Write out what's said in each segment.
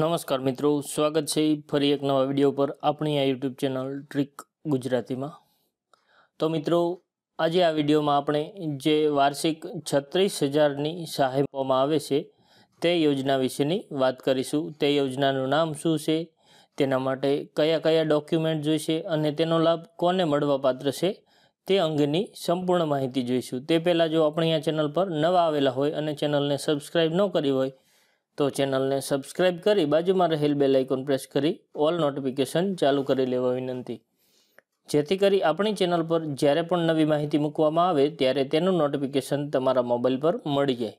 નમસ્કાર મિત્રો સ્વાગત છે ફરી એક નવા વિડીયો પર આપણી આ યુટ્યુબ ચેનલ ટ્રીક ગુજરાતીમાં તો મિત્રો આજે આ વિડીયોમાં આપણે જે વાર્ષિક છત્રીસ હજારની સહાય આપવામાં આવે છે તે યોજના વિશેની વાત કરીશું તે યોજનાનું નામ શું છે તેના માટે કયા કયા ડોક્યુમેન્ટ જોઈશે અને તેનો લાભ કોને મળવાપાત્ર છે તે અંગેની સંપૂર્ણ માહિતી જોઈશું તે પહેલાં જો આપણી આ ચેનલ પર નવા આવેલા હોય અને ચેનલને સબસ્ક્રાઈબ ન કરી હોય તો ચેનલને સબસ્ક્રાઇબ કરી બાજુમાં રહેલ બેલ આઇકોન પ્રેસ કરી ઓલ નોટિફિકેશન ચાલુ કરી લેવા વિનંતી જેથી કરી આપણી ચેનલ પર જ્યારે પણ નવી માહિતી મૂકવામાં આવે ત્યારે તેનું નોટિફિકેશન તમારા મોબાઈલ પર મળી જાય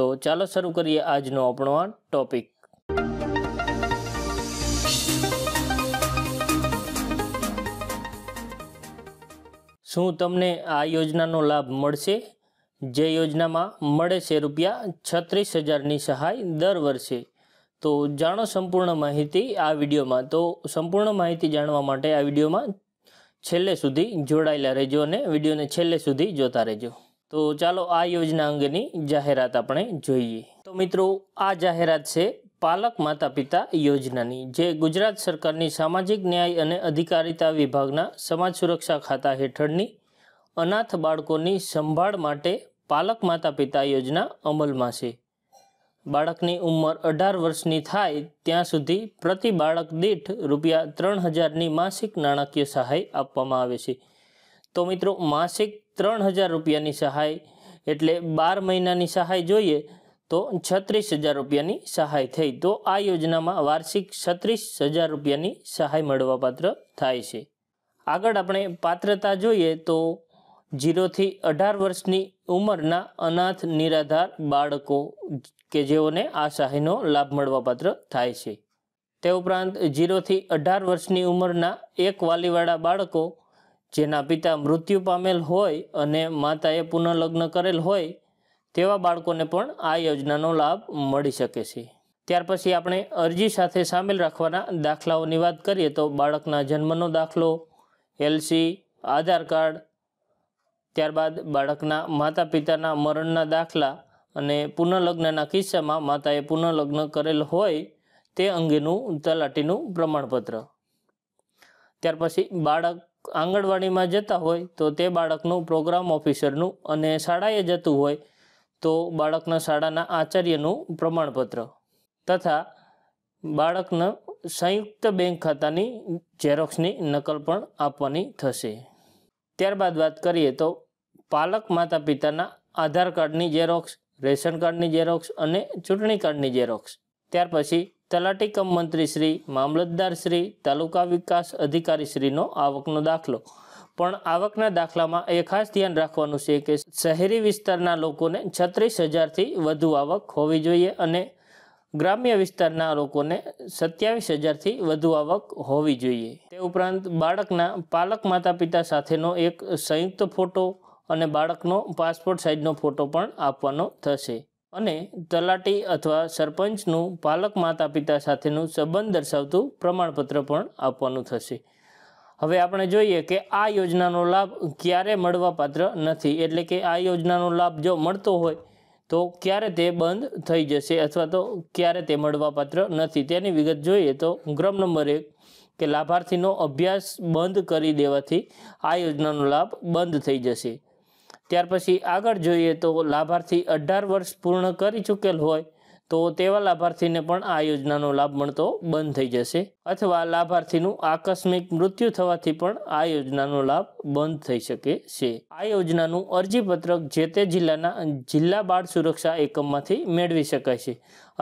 તો ચાલો શરૂ કરીએ આજનો આપણો આ ટોપિક શું તમને આ યોજનાનો લાભ મળશે જે યોજનામાં મળે છે રૂપિયા છત્રીસ હજારની સહાય દર વર્ષે તો જાણો સંપૂર્ણ માહિતી આ વિડીયોમાં તો સંપૂર્ણ માહિતી જાણવા માટે આ વિડીયોમાં છેલ્લે સુધી જોડાયેલા રહેજો અને વિડીયોને છેલ્લે સુધી જોતા રહેજો તો ચાલો આ યોજના અંગેની જાહેરાત આપણે જોઈએ તો મિત્રો આ જાહેરાત છે પાલક માતા પિતા યોજનાની જે ગુજરાત સરકારની સામાજિક ન્યાય અને અધિકારિતા વિભાગના સમાજ સુરક્ષા ખાતા હેઠળની અનાથ બાળકોની સંભાળ માટે પાલક માતા પિતા યોજના અમલમાં છે બાળકની ઉંમર અઢાર વર્ષની થાય ત્યાં સુધી પ્રતિ બાળક દીઠ રૂપિયા ત્રણ હજારની માસિક નાણાકીય સહાય આપવામાં આવે છે તો મિત્રો માસિક ત્રણ હજાર રૂપિયાની સહાય એટલે બાર મહિનાની સહાય જોઈએ તો છત્રીસ હજાર રૂપિયાની સહાય થઈ તો આ યોજનામાં વાર્ષિક છત્રીસ હજાર રૂપિયાની સહાય મળવાપાત્ર થાય છે આગળ આપણે પાત્રતા જોઈએ તો જીરોથી અઢાર વર્ષની ઉંમરના અનાથ નિરાધાર બાળકો કે જેઓને આ સહાયનો લાભ મળવાપાત્ર થાય છે તે ઉપરાંત જીરોથી અઢાર વર્ષની ઉંમરના એક વાલીવાળા બાળકો જેના પિતા મૃત્યુ પામેલ હોય અને માતાએ પુનઃલગ્ન કરેલ હોય તેવા બાળકોને પણ આ યોજનાનો લાભ મળી શકે છે ત્યાર પછી આપણે અરજી સાથે સામેલ રાખવાના દાખલાઓની વાત કરીએ તો બાળકના જન્મનો દાખલો એલસી આધાર કાર્ડ ત્યારબાદ બાળકના માતા પિતાના મરણના દાખલા અને પુનઃલગ્નના કિસ્સામાં માતાએ પુનઃલગ્ન કરેલ હોય તે અંગેનું તલાટીનું પ્રમાણપત્ર ત્યાર પછી બાળક આંગણવાડીમાં જતા હોય તો તે બાળકનું પ્રોગ્રામ ઓફિસરનું અને શાળાએ જતું હોય તો બાળકના શાળાના આચાર્યનું પ્રમાણપત્ર તથા બાળકને સંયુક્ત બેંક ખાતાની ઝેરોક્ષની નકલ પણ આપવાની થશે ત્યારબાદ વાત કરીએ તો પાલક માતા પિતાના આધાર કાર્ડની ઝેરોક્ષ રેશન કાર્ડની ઝેરોક્ષ અને ચૂંટણી કાર્ડની ઝેરોક્ષ ત્યાર પછી તલાટી કમ મંત્રીશ્રી મામલતદારશ્રી તાલુકા વિકાસ અધિકારીશ્રીનો આવકનો દાખલો પણ આવકના દાખલામાં એ ખાસ ધ્યાન રાખવાનું છે કે શહેરી વિસ્તારના લોકોને છત્રીસ હજારથી વધુ આવક હોવી જોઈએ અને ગ્રામ્ય વિસ્તારના લોકોને સત્યાવીસ હજારથી વધુ આવક હોવી જોઈએ તે ઉપરાંત બાળકના પાલક માતા પિતા સાથેનો એક સંયુક્ત ફોટો અને બાળકનો પાસપોર્ટ સાઇઝનો ફોટો પણ આપવાનો થશે અને તલાટી અથવા સરપંચનું પાલક માતા પિતા સાથેનું સંબંધ દર્શાવતું પ્રમાણપત્ર પણ આપવાનું થશે હવે આપણે જોઈએ કે આ યોજનાનો લાભ ક્યારે મળવાપાત્ર નથી એટલે કે આ યોજનાનો લાભ જો મળતો હોય તો ક્યારે તે બંધ થઈ જશે અથવા તો ક્યારે તે મળવાપાત્ર નથી તેની વિગત જોઈએ તો ક્રમ નંબર એક કે લાભાર્થીનો અભ્યાસ બંધ કરી દેવાથી આ યોજનાનો લાભ બંધ થઈ જશે ત્યાર પછી આગળ જોઈએ તો લાભાર્થી અઢાર વર્ષ પૂર્ણ કરી ચૂકેલ હોય તો તેવા લાભાર્થીને પણ આ યોજનાનો લાભ મળતો બંધ થઈ જશે અથવા લાભાર્થીનું આકસ્મિક મૃત્યુ થવાથી પણ આ યોજનાનો લાભ બંધ થઈ શકે છે આ યોજનાનું અરજીપત્રક જે તે જિલ્લાના જિલ્લા બાળ સુરક્ષા એકમમાંથી મેળવી શકાય છે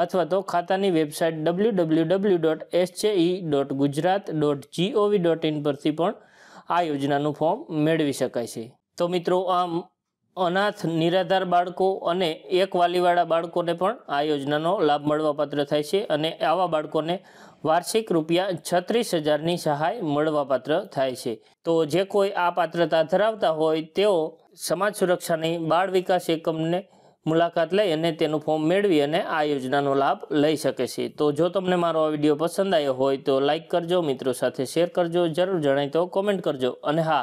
અથવા તો ખાતાની website W W W dot SJE dot Gujarat dot GOV dot in પરથી પણ આ યોજનાનું ફોર્મ મેળવી શકાય છે તો મિત્રો આમ અનાથ નિરાધાર બાળકો અને એક વાલીવાળા બાળકોને પણ આ યોજનાનો લાભ મળવાપાત્ર થાય છે અને આવા બાળકોને વાર્ષિક રૂપિયા છત્રીસ હજારની સહાય મળવાપાત્ર થાય છે તો જે કોઈ આ પાત્રતા ધરાવતા હોય તેઓ સમાજ સુરક્ષાની બાળ વિકાસ એકમને મુલાકાત લઈ અને તેનું ફોર્મ મેળવી અને આ યોજનાનો લાભ લઈ શકે છે તો જો તમને મારો આ વિડીયો પસંદ આવ્યો હોય તો લાઇક કરજો મિત્રો સાથે શેર કરજો જરૂર જણાય તો કોમેન્ટ કરજો અને હા